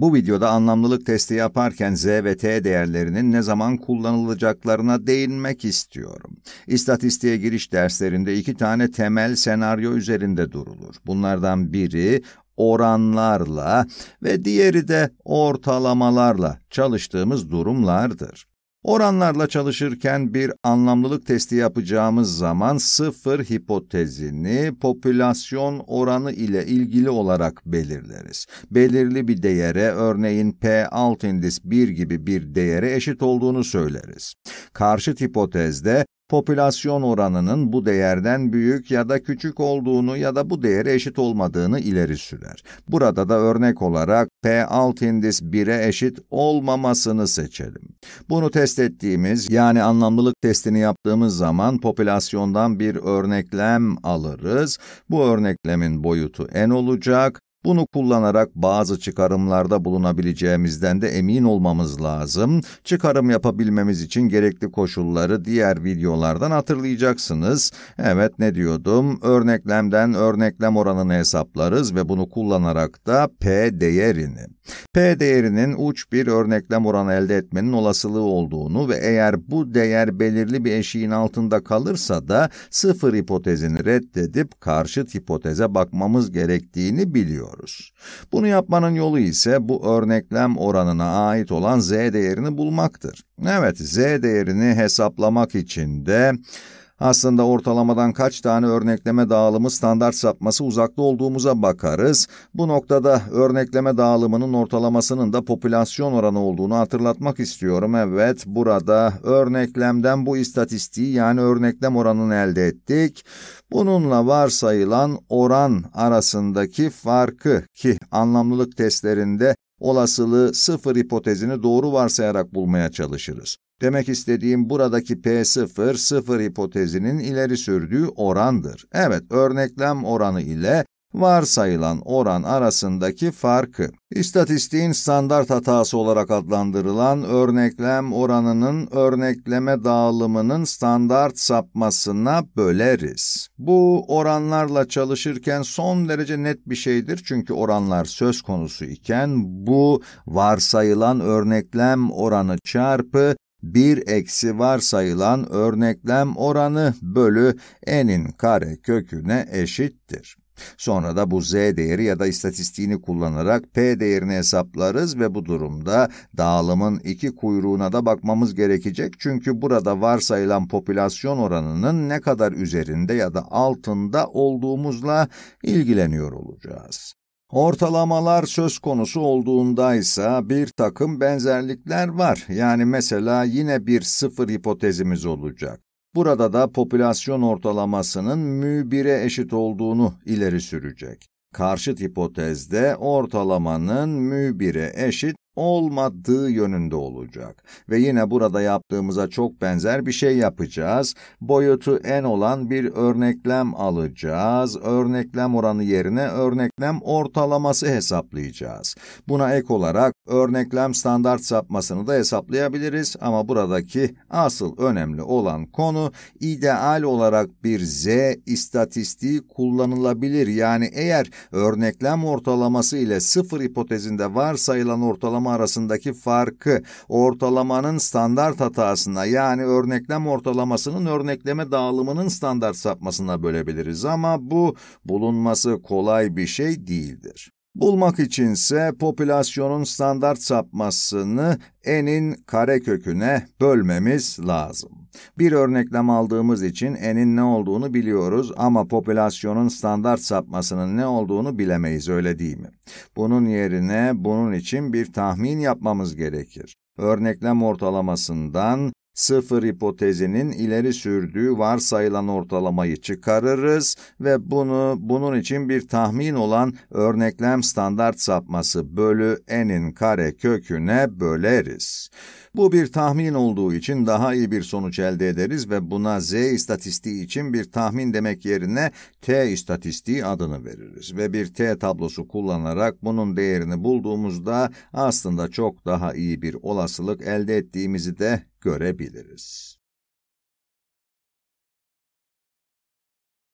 Bu videoda anlamlılık testi yaparken z ve t değerlerinin ne zaman kullanılacaklarına değinmek istiyorum. İstatistiğe giriş derslerinde iki tane temel senaryo üzerinde durulur. Bunlardan biri oranlarla ve diğeri de ortalamalarla çalıştığımız durumlardır. Oranlarla çalışırken bir anlamlılık testi yapacağımız zaman sıfır hipotezini popülasyon oranı ile ilgili olarak belirleriz. Belirli bir değere örneğin P alt indis 1 gibi bir değere eşit olduğunu söyleriz. Karşıt hipotezde popülasyon oranının bu değerden büyük ya da küçük olduğunu ya da bu değere eşit olmadığını ileri sürer. Burada da örnek olarak P alt indis 1'e eşit olmamasını seçelim. Bunu test ettiğimiz yani anlamlılık testini yaptığımız zaman popülasyondan bir örneklem alırız. Bu örneklemin boyutu n olacak bunu kullanarak bazı çıkarımlarda bulunabileceğimizden de emin olmamız lazım. Çıkarım yapabilmemiz için gerekli koşulları diğer videolardan hatırlayacaksınız. Evet ne diyordum? Örneklemden örneklem oranını hesaplarız ve bunu kullanarak da P değerini. P değerinin uç bir örneklem oranı elde etmenin olasılığı olduğunu ve eğer bu değer belirli bir eşiğin altında kalırsa da sıfır hipotezini reddedip karşıt hipoteze bakmamız gerektiğini biliyoruz istiyoruz. Bunu yapmanın yolu ise bu örneklem oranına ait olan z değerini bulmaktır. Evet, z değerini hesaplamak için de aslında ortalamadan kaç tane örnekleme dağılımı standart sapması uzakta olduğumuza bakarız. Bu noktada örnekleme dağılımının ortalamasının da popülasyon oranı olduğunu hatırlatmak istiyorum. Evet, burada örneklemden bu istatistiği yani örneklem oranını elde ettik. Bununla varsayılan oran arasındaki farkı ki anlamlılık testlerinde olasılığı sıfır hipotezini doğru varsayarak bulmaya çalışırız. Demek istediğim buradaki P0, sıfır hipotezinin ileri sürdüğü orandır. Evet, örneklem oranı ile varsayılan oran arasındaki farkı. İstatistiğin standart hatası olarak adlandırılan örneklem oranının örnekleme dağılımının standart sapmasına böleriz. Bu oranlarla çalışırken son derece net bir şeydir çünkü oranlar söz konusu iken bu varsayılan örneklem oranı çarpı 1 eksi varsayılan örneklem oranı bölü n'in kare köküne eşittir. Sonra da bu z değeri ya da istatistiğini kullanarak p değerini hesaplarız ve bu durumda dağılımın iki kuyruğuna da bakmamız gerekecek. Çünkü burada varsayılan popülasyon oranının ne kadar üzerinde ya da altında olduğumuzla ilgileniyor olacağız. Ortalamalar söz konusu olduğunda ise bir takım benzerlikler var. Yani mesela yine bir sıfır hipotezimiz olacak. Burada da popülasyon ortalamasının mü 1'e eşit olduğunu ileri sürecek. Karşıt hipotezde ortalamanın mü 1'e eşit olmadığı yönünde olacak. Ve yine burada yaptığımıza çok benzer bir şey yapacağız. Boyutu n olan bir örneklem alacağız. Örneklem oranı yerine örneklem ortalaması hesaplayacağız. Buna ek olarak örneklem standart sapmasını da hesaplayabiliriz. Ama buradaki asıl önemli olan konu ideal olarak bir z istatistiği kullanılabilir. Yani eğer örneklem ortalaması ile sıfır hipotezinde varsayılan ortalama ortalama arasındaki farkı ortalamanın standart hatasına yani örneklem ortalamasının örnekleme dağılımının standart sapmasına bölebiliriz ama bu bulunması kolay bir şey değildir. Bulmak içinse popülasyonun standart sapmasını n'in kareköküne bölmemiz lazım. Bir örneklem aldığımız için n'in ne olduğunu biliyoruz ama popülasyonun standart sapmasının ne olduğunu bilemeyiz öyle değil mi? Bunun yerine bunun için bir tahmin yapmamız gerekir. Örneklem ortalamasından Sıfır hipotezinin ileri sürdüğü varsayılan ortalamayı çıkarırız ve bunu bunun için bir tahmin olan örneklem standart sapması bölü n'in kare köküne böleriz. Bu bir tahmin olduğu için daha iyi bir sonuç elde ederiz ve buna z istatistiği için bir tahmin demek yerine t istatistiği adını veririz. Ve bir t tablosu kullanarak bunun değerini bulduğumuzda aslında çok daha iyi bir olasılık elde ettiğimizi de görebiliriz.